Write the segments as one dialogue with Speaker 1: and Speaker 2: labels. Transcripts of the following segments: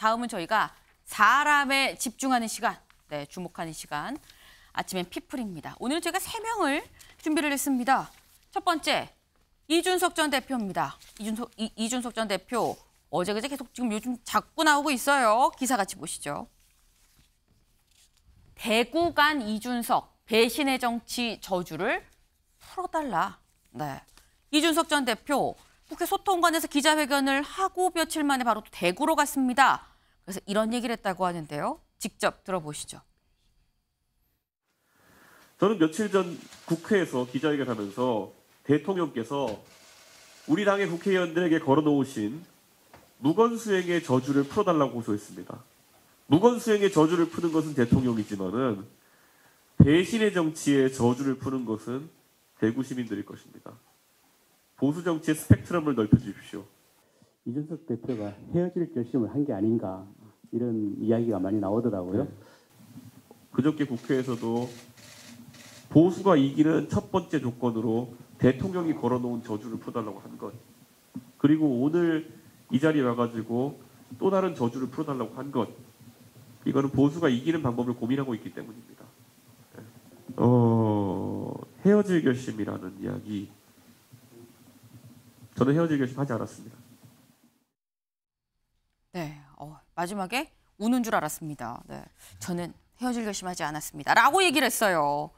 Speaker 1: 다음은 저희가 사람에 집중하는 시간, 네, 주목하는 시간. 아침엔 피플입니다. 오늘 제가 세명을 준비를 했습니다. 첫 번째, 이준석 전 대표입니다. 이준석, 이, 이준석 전 대표, 어제 그제 계속 지금 요즘 자꾸 나오고 있어요. 기사 같이 보시죠. 대구 간 이준석, 배신의 정치 저주를 풀어달라. 네. 이준석 전 대표, 국회 소통관에서 기자회견을 하고 며칠 만에 바로 대구로 갔습니다. 그래서 이런 얘기를 했다고 하는데요. 직접 들어보시죠.
Speaker 2: 저는 며칠 전 국회에서 기자회견하면서 대통령께서 우리 당의 국회의원들에게 걸어놓으신 무건수행의 저주를 풀어달라고 호소했습니다. 무건수행의 저주를 푸는 것은 대통령이지만은 배신의 정치의 저주를 푸는 것은 대구 시민들일 것입니다. 보수 정치의 스펙트럼을 넓혀 주십시오.
Speaker 3: 이준석 대표가 헤어질 결심을 한 게 아닌가
Speaker 2: 이런 이야기가 많이 나오더라고요. 네. 그저께 국회에서도 보수가 이기는 첫 번째 조건으로 대통령이 걸어놓은 저주를 풀어달라고 한 것. 그리고 오늘 이 자리에 와가지고 또 다른 저주를 풀어달라고 한 것. 이거는 보수가 이기는 방법을 고민하고 있기 때문입니다. 어, 헤어질 결심이라는 이야기. 저는 헤어질 결심 하지 않았습니다.
Speaker 1: 네. 마지막에 우는 줄 알았습니다. 네. 저는 헤어질 결심하지 않았습니다. 라고 얘기를 했어요.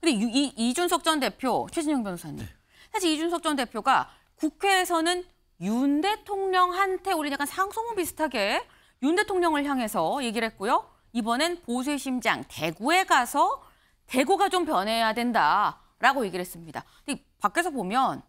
Speaker 1: 근데 이, 이, 이준석 전 대표, 최진영 변호사님. 네. 사실 이준석 전 대표가 국회에서는 윤 대통령한테 우리 약간 상소문 비슷하게 윤 대통령을 향해서 얘기를 했고요. 이번엔 보수의 심장 대구에 가서 대구가 좀 변해야 된다라고 얘기를 했습니다. 근데 밖에서 보면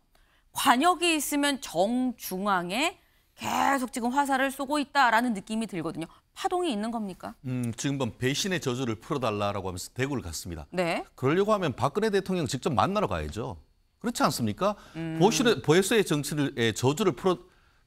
Speaker 1: 관역이 있으면 정중앙에 계속 지금 화살을 쏘고 있다라는 느낌이 들거든요. 파동이 있는 겁니까?
Speaker 4: 음, 지금 배신의 저주를 풀어달라고 하면서 대구를 갔습니다. 네. 그러려고 하면 박근혜 대통령 직접 만나러 가야죠. 그렇지 않습니까? 음. 보수의, 보수의 정치를 저주를 풀어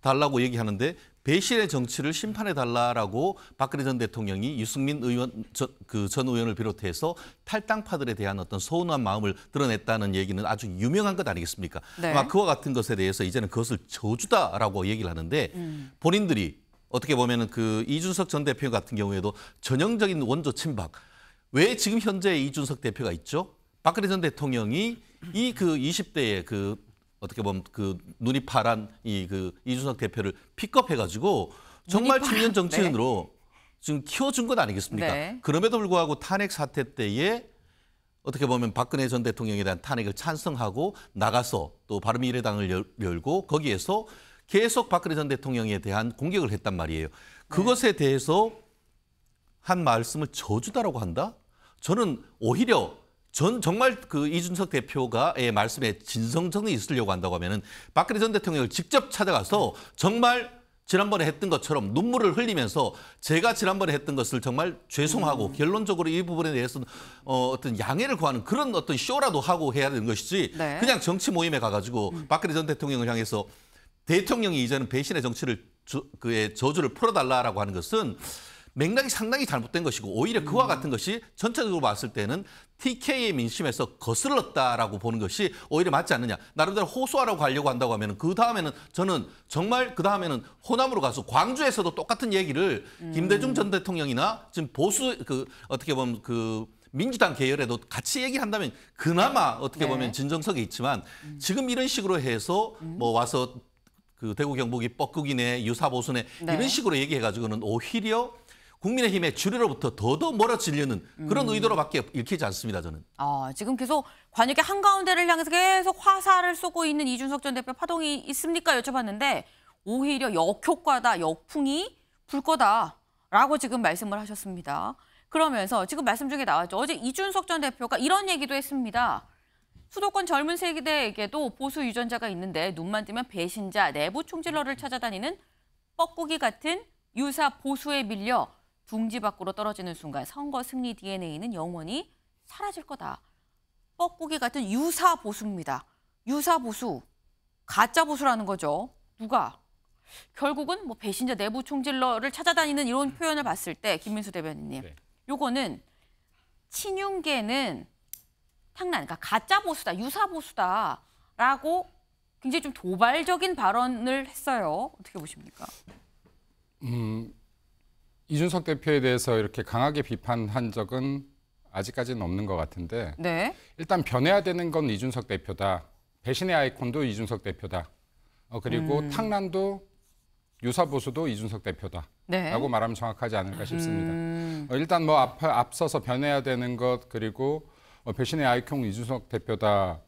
Speaker 4: 달라고 얘기하는데 배신의 정치를 심판해 달라라고 박근혜 전 대통령이 유승민 의원 그 전 의원을 비롯해서 탈당파들에 대한 어떤 서운한 마음을 드러냈다는 얘기는 아주 유명한 것 아니겠습니까? 네. 아마 그와 같은 것에 대해서 이제는 그것을 저주다라고 얘기를 하는데 음. 본인들이 어떻게 보면그 이준석 전 대표 같은 경우에도 전형적인 원조 침박 왜 지금 현재 이준석 대표가 있죠? 박근혜 전 대통령이 이 그 20대의 그 어떻게 보면 그 눈이 파란 이 그 이준석 대표를 픽업해가지고 정말 청년 정치인으로 네. 지금 키워준 것 아니겠습니까? 네. 그럼에도 불구하고 탄핵 사태 때에 어떻게 보면 박근혜 전 대통령에 대한 탄핵을 찬성하고 나가서 또 바른미래당을 열고 거기에서 계속 박근혜 전 대통령에 대한 공격을 했단 말이에요. 네. 그것에 네. 대해서 한 말씀을 저주다라고 한다? 저는 오히려 전 정말 그 이준석 대표가의 말씀에 진성성이 있으려고 한다고 하면은 박근혜 전 대통령을 직접 찾아가서 정말 지난번에 했던 것처럼 눈물을 흘리면서 제가 지난번에 했던 것을 정말 죄송하고 음. 결론적으로 이 부분에 대해서는 어, 어떤 양해를 구하는 그런 어떤 쇼라도 하고 해야 되는 것이지 네. 그냥 정치 모임에 가가지고 음. 박근혜 전 대통령을 향해서 대통령이 이제는 배신의 정치를 저, 그의 저주를 풀어달라라고 하는 것은 맥락이 상당히 잘못된 것이고 오히려 그와 음. 같은 것이 전체적으로 봤을 때는 TK의 민심에서 거슬렀다라고 보는 것이 오히려 맞지 않느냐. 나름대로 호소하라고 가려고 한다고 하면 그 다음에는 저는 정말 그 다음에는 호남으로 가서 광주에서도 똑같은 얘기를 음. 김대중 전 대통령이나 지금 보수 그 어떻게 보면 그 민주당 계열에도 같이 얘기한다면 그나마 어떻게 네. 보면 진정성이 있지만 음. 지금 이런 식으로 해서 음. 뭐 와서 그 대구 경북이 뻐꾸기네 유사보수네 네. 이런 식으로 얘기해가지고는 오히려 국민의힘의 주류로부터 더더 멀어지려는 그런 음. 의도로밖에 읽히지 않습니다. 저는.
Speaker 1: 아 지금 계속 관역의 한가운데를 향해서 계속 화살을 쏘고 있는 이준석 전 대표 파동이 있습니까? 여쭤봤는데 오히려 역효과다, 역풍이 불 거다라고 지금 말씀을 하셨습니다. 그러면서 지금 말씀 중에 나왔죠. 어제 이준석 전 대표가 이런 얘기도 했습니다. 수도권 젊은 세대에게도 보수 유전자가 있는데 눈만 뜨면 배신자, 내부 총질러를 찾아다니는 뻐꾸기 같은 유사 보수에 밀려 둥지 밖으로 떨어지는 순간 선거 승리 DNA는 영원히 사라질 거다. 뻐꾸기 같은 유사 보수입니다. 유사 보수, 가짜 보수라는 거죠. 누가? 결국은 뭐 배신자 내부 총질러를 찾아다니는 이런 음. 표현을 봤을 때 김민수 대변인님, 네. 요거는 친윤계는 탕난, 그러니까 가짜 보수다, 유사 보수다라고 굉장히 좀 도발적인 발언을 했어요. 어떻게 보십니까?
Speaker 5: 음, 이준석 대표에 대해서 이렇게 강하게 비판한 적은 아직까지는 없는 것 같은데 네. 일단 변해야 되는 건 이준석 대표다. 배신의 아이콘도 이준석 대표다. 어, 그리고 음. 탕란도 유사 보수도 이준석 대표다라고 네. 말하면 정확하지 않을까 싶습니다. 음. 어, 일단 뭐 앞, 앞서서 변해야 되는 것 그리고 어, 배신의 아이콘 이준석 대표다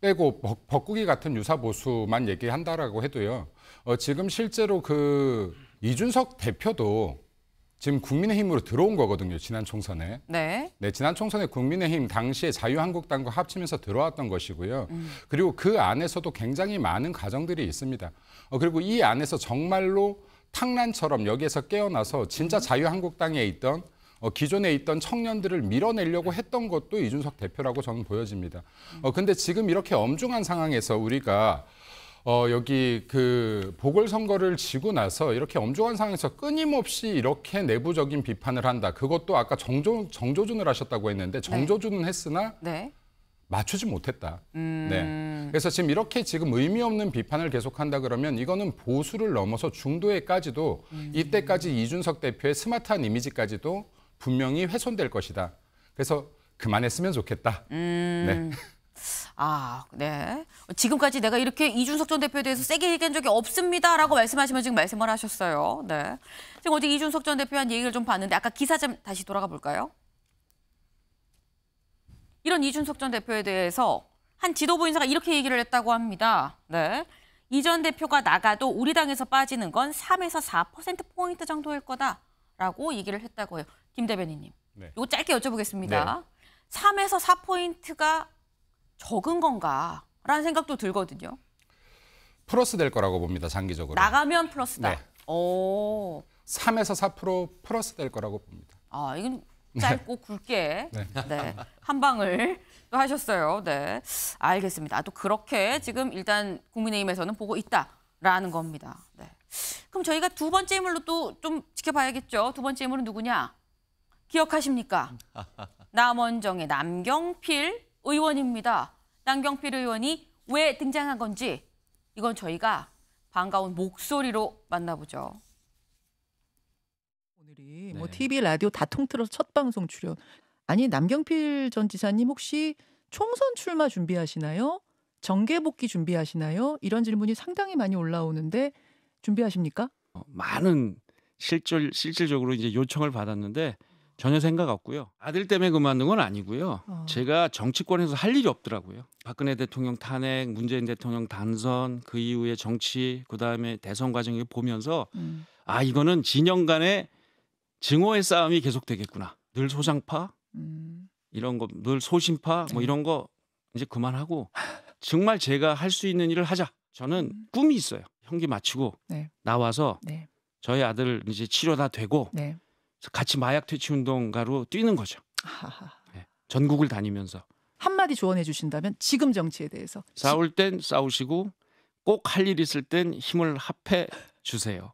Speaker 5: 빼고 버, 꾸기 같은 유사 보수만 얘기한다라고 해도요. 어, 지금 실제로 그 이준석 대표도 지금 국민의힘으로 들어온 거거든요. 지난 총선에. 네. 네, 지난 총선에 국민의힘 당시에 자유한국당과 합치면서 들어왔던 것이고요. 음. 그리고 그 안에서도 굉장히 많은 가정들이 있습니다. 어, 그리고 이 안에서 정말로 탕란처럼 여기에서 깨어나서 진짜 음. 자유한국당에 있던 어, 기존에 있던 청년들을 밀어내려고 했던 것도 이준석 대표라고 저는 보여집니다. 음. 어, 근데 지금 이렇게 엄중한 상황에서 우리가 어, 여기 그 보궐선거를 지고 나서 이렇게 엄중한 상황에서 끊임없이 이렇게 내부적인 비판을 한다. 그것도 아까 정조, 정조준을 하셨다고 했는데 네. 정조준은 네. 했으나 네. 맞추지 못했다. 음... 네. 그래서 지금 이렇게 지금 의미 없는 비판을 계속한다 그러면 이거는 보수를 넘어서 중도에까지도 음... 이때까지 이준석 대표의 스마트한 이미지까지도 분명히 훼손될 것이다. 그래서 그만했으면 좋겠다.
Speaker 1: 음... 네. 아, 네. 지금까지 내가 이렇게 이준석 전 대표에 대해서 세게 얘기한 적이 없습니다라고 말씀하시면 지금 말씀을 하셨어요. 네. 지금 어제 이준석 전 대표 한 얘기를 좀 봤는데 아까 기사 좀 다시 돌아가 볼까요? 이런 이준석 전 대표에 대해서 한 지도부 인사가 이렇게 얘기를 했다고 합니다. 네. 이 전 대표가 나가도 우리 당에서 빠지는 건 3에서 4%포인트 정도일 거다라고 얘기를 했다고 해요. 김 대변인님. 네. 이거 짧게 여쭤보겠습니다. 네. 3에서 4포인트가 적은 건가? 라는 생각도 들거든요.
Speaker 5: 플러스 될 거라고 봅니다. 장기적으로.
Speaker 1: 나가면 플러스다. 네. 오. 3에서
Speaker 5: 4% 플러스 될 거라고 봅니다.
Speaker 1: 아, 이건 짧고 네. 굵게
Speaker 5: 네. 네.
Speaker 1: 한 방을 또 하셨어요. 네. 알겠습니다. 또 그렇게 지금 일단 국민의힘에서는 보고 있다라는 겁니다. 네. 그럼 저희가 두 번째 인물로 또 좀 지켜봐야겠죠. 두 번째 인물은 누구냐? 기억하십니까? 남원정의 남경필 의원입니다. 남경필 의원이 왜 등장한 건지 이건 저희가 반가운 목소리로 만나보죠. 오늘이 뭐 네. 뭐 TV 라디오 다 통틀어서 첫 방송 출연. 아니 남경필 전 지사님 혹시 총선 출마 준비하시나요? 정계 복귀 준비하시나요? 이런 질문이 상당히 많이 올라오는데 준비하십니까? 어,
Speaker 3: 많은 실질 실질적으로 이제 요청을 받았는데 전혀 생각 없고요. 아들 때문에 그만둔 건 아니고요. 어. 제가 정치권에서 할 일이 없더라고요. 박근혜 대통령 탄핵, 문재인 대통령 당선, 그 이후에 정치, 그 다음에 대선 과정을 보면서 음. 아 이거는 진영 간의 증오의 싸움이 계속되겠구나. 늘 소장파 음. 이런 거, 늘소심파뭐 네. 이런 거 이제 그만하고 정말 제가 할 수 있는 일을 하자. 저는 음. 꿈이 있어요. 형기 마치고 네. 나와서 네. 저희 아들 이제 치료 다 되고. 네. 같이 마약 퇴치 운동가로 뛰는 거죠. 네. 전국을 다니면서
Speaker 1: 한마디 조언해 주신다면 지금 정치에 대해서 싸울
Speaker 3: 땐 싸우시고 꼭 할 일 있을 땐 힘을 합해 주세요.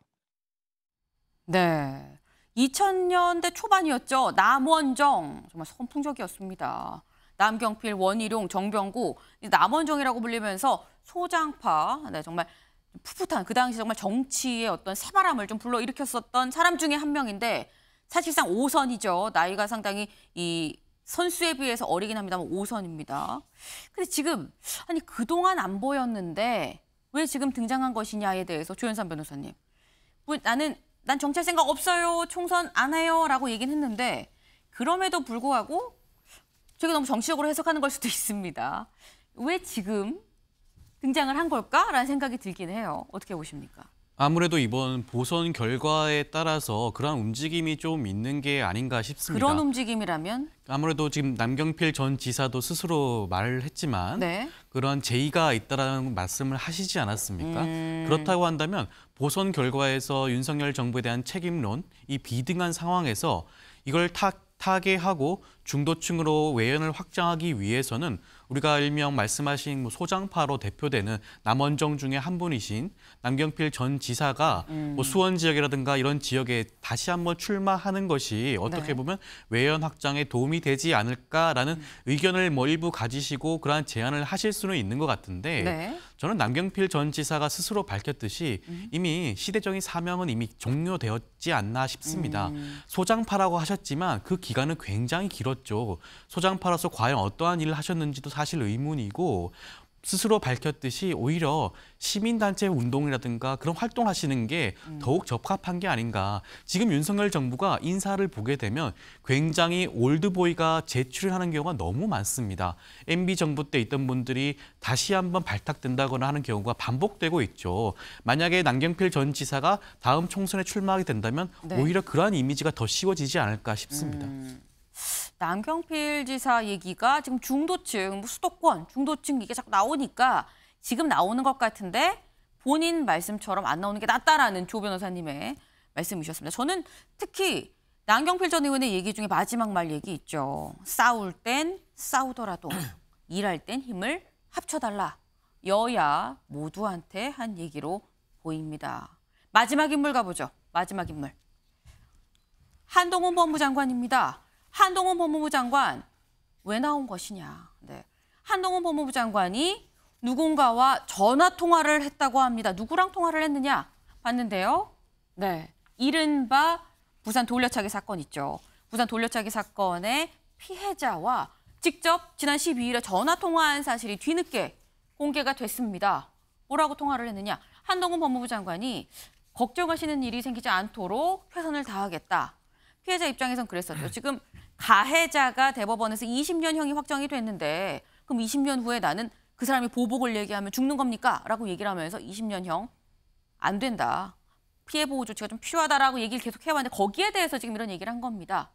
Speaker 1: 네. 2000년대 초반이었죠. 남원정 정말 선풍적이었습니다. 남경필, 원희룡, 정병구 남원정이라고 불리면서 소장파 네, 정말 풋풋한 그 당시 정말 정치의 어떤 새바람을 좀 불러일으켰었던 사람 중에 한 명인데 사실상 5선이죠. 나이가 상당히 이 선수에 비해서 어리긴 합니다만 5선입니다. 근데 지금 아니 그동안 안 보였는데 왜 지금 등장한 것이냐에 대해서 조현삼 변호사님. 뭐, 나는 난 정찰 생각 없어요. 총선 안 해요라고 얘기는 했는데 그럼에도 불구하고 저게 너무 정치적으로 해석하는 걸 수도 있습니다. 왜 지금 등장을 한 걸까라는 생각이 들긴 해요. 어떻게 보십니까?
Speaker 3: 아무래도 이번 보선 결과에 따라서 그러한 움직임이 좀 있는 게 아닌가 싶습니다. 그런
Speaker 1: 움직임이라면?
Speaker 3: 아무래도 지금 남경필 전 지사도 스스로 말을 했지만 네. 그런 제의가 있다라는 말씀을 하시지 않았습니까? 음... 그렇다고 한다면 보선 결과에서 윤석열 정부에 대한 책임론, 이 비등한 상황에서 이걸 타, 타개하고 중도층으로 외연을 확장하기 위해서는 우리가 일명 말씀하신 뭐 소장파로 대표되는 남원정 중에 한 분이신 남경필 전 지사가 음. 뭐 수원 지역이라든가 이런 지역에 다시 한번 출마하는 것이 어떻게 네. 보면 외연 확장에 도움이 되지 않을까라는 음. 의견을 뭐 일부 가지시고 그러한 제안을 하실 수는 있는 것 같은데 네. 저는 남경필 전 지사가 스스로 밝혔듯이 음. 이미 시대적인 사명은 이미 종료되었지 않나 싶습니다. 음. 소장파라고 하셨지만 그 기간은 굉장히 길어 얻었죠. 소장 팔아서 과연 어떠한 일을 하셨는지도 사실 의문이고 스스로 밝혔듯이 오히려 시민단체 운동이라든가 그런 활동하시는 게 음. 더욱 적합한 게 아닌가. 지금 윤석열 정부가 인사를 보게 되면 굉장히 올드보이가 재출을 하는 경우가 너무 많습니다. MB 정부 때 있던 분들이 다시 한번 발탁된다거나 하는 경우가 반복되고 있죠. 만약에 남경필 전 지사가 다음 총선에 출마하게 된다면 네. 오히려 그러한 이미지가 더 씌워지지 않을까 싶습니다.
Speaker 1: 음. 남경필 지사 얘기가 지금 중도층, 뭐 수도권 중도층 이게 자꾸 나오니까 지금 나오는 것 같은데 본인 말씀처럼 안 나오는 게 낫다라는 조 변호사님의 말씀이셨습니다. 저는 특히 남경필 전 의원의 얘기 중에 마지막 말 얘기 있죠. 싸울 땐 싸우더라도 일할 땐 힘을 합쳐달라. 여야 모두한테 한 얘기로 보입니다. 마지막 인물 가보죠. 마지막 인물. 한동훈 법무장관입니다. 한동훈 법무부 장관 왜 나온 것이냐. 네. 한동훈 법무부 장관이 누군가와 전화 통화를 했다고 합니다. 누구랑 통화를 했느냐 봤는데요. 네. 이른바 부산 돌려차기 사건 있죠. 부산 돌려차기 사건의 피해자와 직접 지난 12일에 전화 통화한 사실이 뒤늦게 공개가 됐습니다. 뭐라고 통화를 했느냐. 한동훈 법무부 장관이 걱정하시는 일이 생기지 않도록 최선을 다하겠다. 피해자 입장에선 그랬었죠. 네. 지금 가해자가 대법원에서 20년형이 확정이 됐는데 그럼 20년 후에 나는 그 사람이 보복을 얘기하면 죽는 겁니까? 라고 얘기를 하면서 20년형 안 된다. 피해 보호 조치가 좀 필요하다라고 얘기를 계속 해왔는데 거기에 대해서 지금 이런 얘기를 한 겁니다.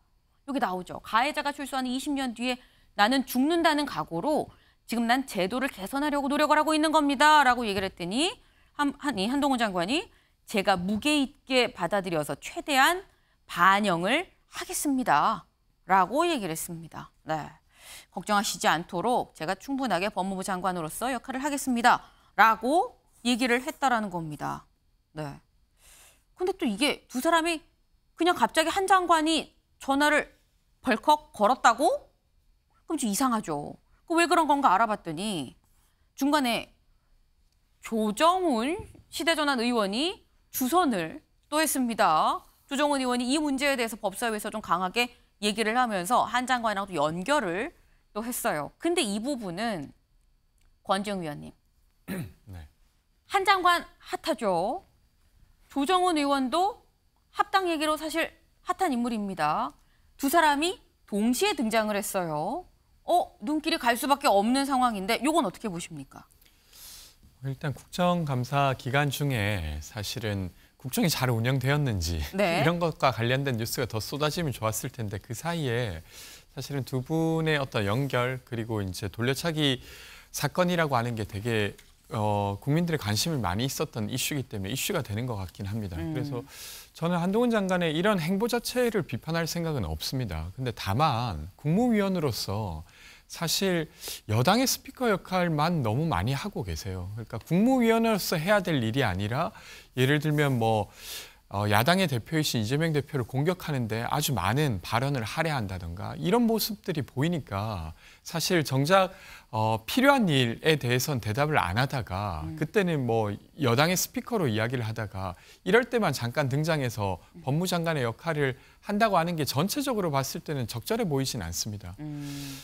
Speaker 1: 여기 나오죠. 가해자가 출소하는 20년 뒤에 나는 죽는다는 각오로 지금 난 제도를 개선하려고 노력을 하고 있는 겁니다. 라고 얘기를 했더니 한, 한, 한동훈 장관이 제가 무게 있게 받아들여서 최대한 반영을 하겠습니다. 라고 얘기를 했습니다. 네. 걱정하시지 않도록 제가 충분하게 법무부 장관으로서 역할을 하겠습니다. 라고 얘기를 했다라는 겁니다. 네. 근데 또 이게 두 사람이 그냥 갑자기 한 장관이 전화를 벌컥 걸었다고? 그럼 좀 이상하죠. 그 왜 그런 건가 알아봤더니 중간에 조정훈 시대전환 의원이 주선을 또 했습니다. 조정은 의원이 이 문제에 대해서 법사위에서 좀 강하게 얘기를 하면서 한 장관이랑 연결을 또 했어요. 근데 이 부분은 권지웅 위원님.
Speaker 6: 네.
Speaker 1: 한 장관 핫하죠. 조정은 의원도 합당 얘기로 사실 핫한 인물입니다. 두 사람이 동시에 등장을 했어요. 어, 눈길이 갈 수밖에 없는 상황인데 이건 어떻게 보십니까?
Speaker 6: 일단 국정감사 기간 중에 사실은 국정이 잘 운영되었는지 네. 이런 것과 관련된 뉴스가 더 쏟아지면 좋았을 텐데 그 사이에 사실은 두 분의 어떤 연결 그리고 이제 돌려차기 사건이라고 하는 게 되게 어, 국민들의 관심을 많이 있었던 이슈이기 때문에 이슈가 되는 것 같긴 합니다. 음. 그래서 저는 한동훈 장관의 이런 행보 자체를 비판할 생각은 없습니다. 근데 다만 국무위원으로서 사실 여당의 스피커 역할만 너무 많이 하고 계세요. 그러니까 국무위원으로서 해야 될 일이 아니라 예를 들면 뭐 어, 야당의 대표이신 이재명 대표를 공격하는데 아주 많은 발언을 할애한다든가 이런 모습들이 보이니까 사실 정작 어, 필요한 일에 대해선 대답을 안 하다가 음. 그때는 뭐 여당의 스피커로 이야기를 하다가 이럴 때만 잠깐 등장해서 음. 법무장관의 역할을 한다고 하는 게 전체적으로 봤을 때는 적절해 보이진 않습니다. 음.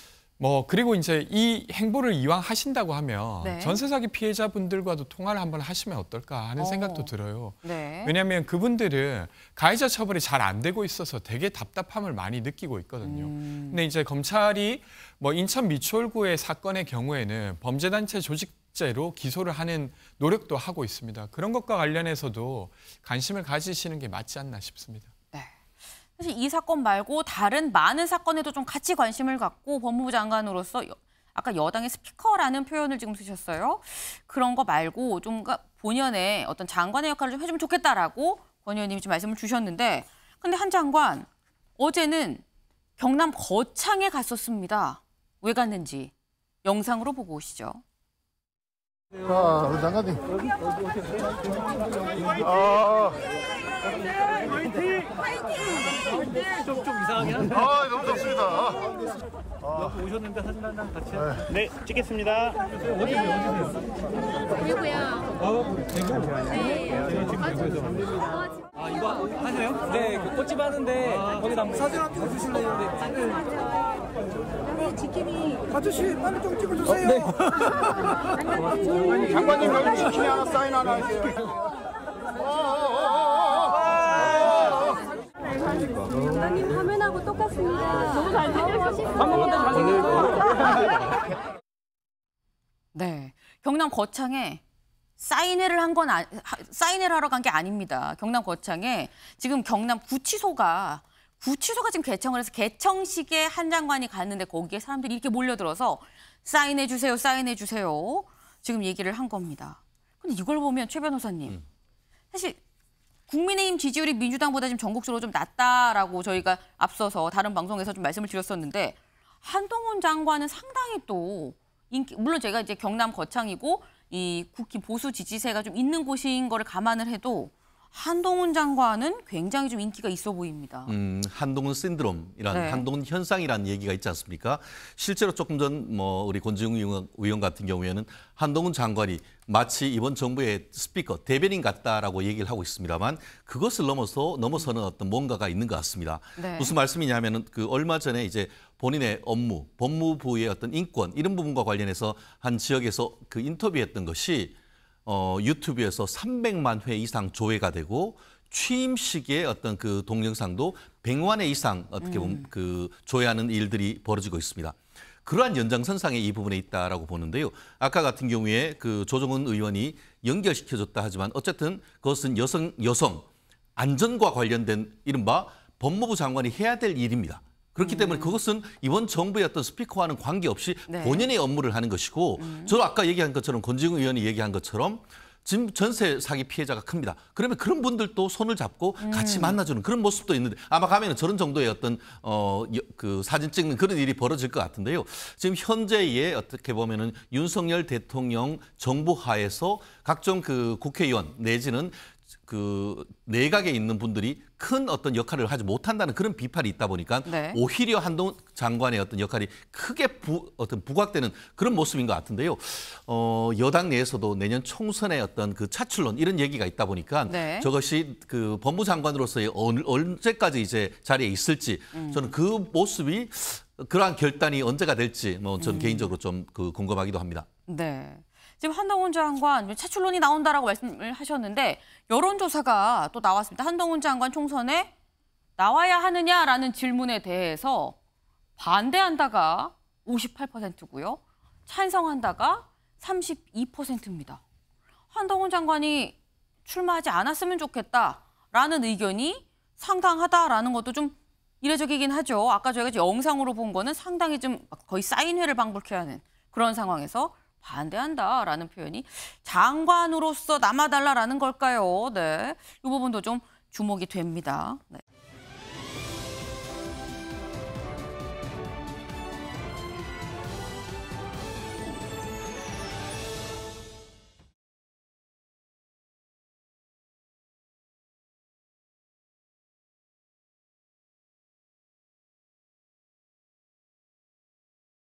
Speaker 6: 뭐 그리고 이제 이 행보를 이왕 하신다고 하면 네. 전세 사기 피해자분들과도 통화를 한번 하시면 어떨까 하는 오. 어. 생각도 들어요. 네. 왜냐하면 그분들은 가해자 처벌이 잘 안 되고 있어서 되게 답답함을 많이 느끼고 있거든요. 음. 근데 이제 검찰이 뭐 인천 미추홀구의 사건의 경우에는 범죄단체 조직 제로 기소를 하는 노력도 하고 있습니다. 그런 것과 관련해서도 관심을 가지시는 게 맞지 않나 싶습니다.
Speaker 1: 사실 이 사건 말고 다른 많은 사건에도 좀 같이 관심을 갖고 법무부 장관으로서 아까 여당의 스피커라는 표현을 지금 쓰셨어요. 그런 거 말고 좀 그러니까 본연의 어떤 장관의 역할을 좀 해주면 좋겠다라고 권 의원님이 지 말씀을 주셨는데 근데 한 장관 어제는 경남 거창에 갔었습니다. 왜 갔는지 영상으로 보고 오시죠. 아, 장관님.
Speaker 3: 아, 좀, 좀 이상하긴 한데. 아, 너무 좋습니다. 아. 오셨는데 사진 한장 같이. 네. 네, 찍겠습니다. 어디세요? 네. 어디세요? 대구요. 아, 대구? 네. 제가 아, 지금 아, 대구에서.
Speaker 6: 아, 이거 하세요? 네,
Speaker 3: 그 꽃집 하는데 아, 거기 나 사진 한장 주실래요? 아, 네.
Speaker 2: 여기 네, 지킴이. 아저씨, 빨리 좀 찍어주세요. 어, 네.
Speaker 3: 장관님, 여기 지킴이
Speaker 2: 하나
Speaker 1: 사인 하나 해주세요. 감독님 화면하고 똑같습니다. 너무 잘생겼어한번더 네, 경남 거창에 사인회를 한건 아, 사인회를 하러 간 게 아닙니다. 경남 거창에 지금 경남 구치소가 구치소가 지금 개청을 해서 개청식에 한 장관이 갔는데 거기에 사람들이 이렇게 몰려들어서 사인해 주세요, 사인해 주세요. 지금 얘기를 한 겁니다. 근데 이걸 보면 최 변호사님 음. 사실 국민의힘 지지율이 민주당보다 지금 전국적으로 좀 낮다라고 저희가 앞서서 다른 방송에서 좀 말씀을 드렸었는데 한동훈 장관은 상당히 또 인기, 물론 제가 이제 경남 거창이고 이 국기 보수 지지세가 좀 있는 곳인 거를 감안을 해도 한동훈 장관은 굉장히 좀 인기가 있어 보입니다.
Speaker 4: 음, 한동훈 신드롬이란 네. 한동훈 현상이란 얘기가 있지 않습니까? 실제로 조금 전뭐 우리 권지웅 의원 같은 경우에는 한동훈 장관이 마치 이번 정부의 스피커 대변인 같다라고 얘기를 하고 있습니다만 그것을 넘어서 넘어서는 어떤 뭔가가 있는 것 같습니다. 네. 무슨 말씀이냐면은 그 얼마 전에 이제 본인의 업무, 법무부의 어떤 인권 이런 부분과 관련해서 한 지역에서 그 인터뷰했던 것이 어, 유튜브에서 300만 회 이상 조회가 되고 취임식의 어떤 그 동영상도 100만 회 이상 어떻게 보면 음. 그 조회하는 일들이 벌어지고 있습니다. 그러한 연장선상에 이 부분에 있다라고 보는데요. 아까 같은 경우에 그 조정은 의원이 연결시켜줬다 하지만 어쨌든 그것은 여성 여성 안전과 관련된 이른바 법무부 장관이 해야 될 일입니다. 그렇기 음. 때문에 그것은 이번 정부의 어떤 스피커와는 관계없이 네. 본연의 업무를 하는 것이고 음. 저도 아까 얘기한 것처럼 권지웅 의원이 얘기한 것처럼 지금 전세 사기 피해자가 큽니다. 그러면 그런 분들도 손을 잡고 음. 같이 만나주는 그런 모습도 있는데 아마 가면 저런 정도의 어떤 어그 사진 찍는 그런 일이 벌어질 것 같은데요. 지금 현재의 어떻게 보면은 윤석열 대통령 정부 하에서 각종 그 국회의원 내지는 그 내각에 있는 분들이 큰 어떤 역할을 하지 못한다는 그런 비판이 있다 보니까 네. 오히려 한동 장관의 어떤 역할이 크게 부, 어떤 부각되는 그런 모습인 것 같은데요. 어, 여당 내에서도 내년 총선의 어떤 그 차출론 이런 얘기가 있다 보니까 네. 저것이 그 법무장관으로서의 어느, 언제까지 이제 자리에 있을지 음. 저는 그 모습이 그러한 결단이 언제가 될지 뭐전 음. 개인적으로 좀 그 궁금하기도 합니다.
Speaker 1: 네. 지금 한동훈 장관 차출론이 나온다라고 말씀을 하셨는데 여론조사가 또 나왔습니다. 한동훈 장관 총선에 나와야 하느냐라는 질문에 대해서 반대한다가 58%고요. 찬성한다가 32%입니다. 한동훈 장관이 출마하지 않았으면 좋겠다라는 의견이 상당하다라는 것도 좀 이례적이긴 하죠. 아까 저희가 영상으로 본 거는 상당히 좀 거의 사인회를 방불케 하는 그런 상황에서 반대한다라는 표현이 장관으로서 남아달라라는 걸까요? 네, 이 부분도 좀 주목이 됩니다. 네.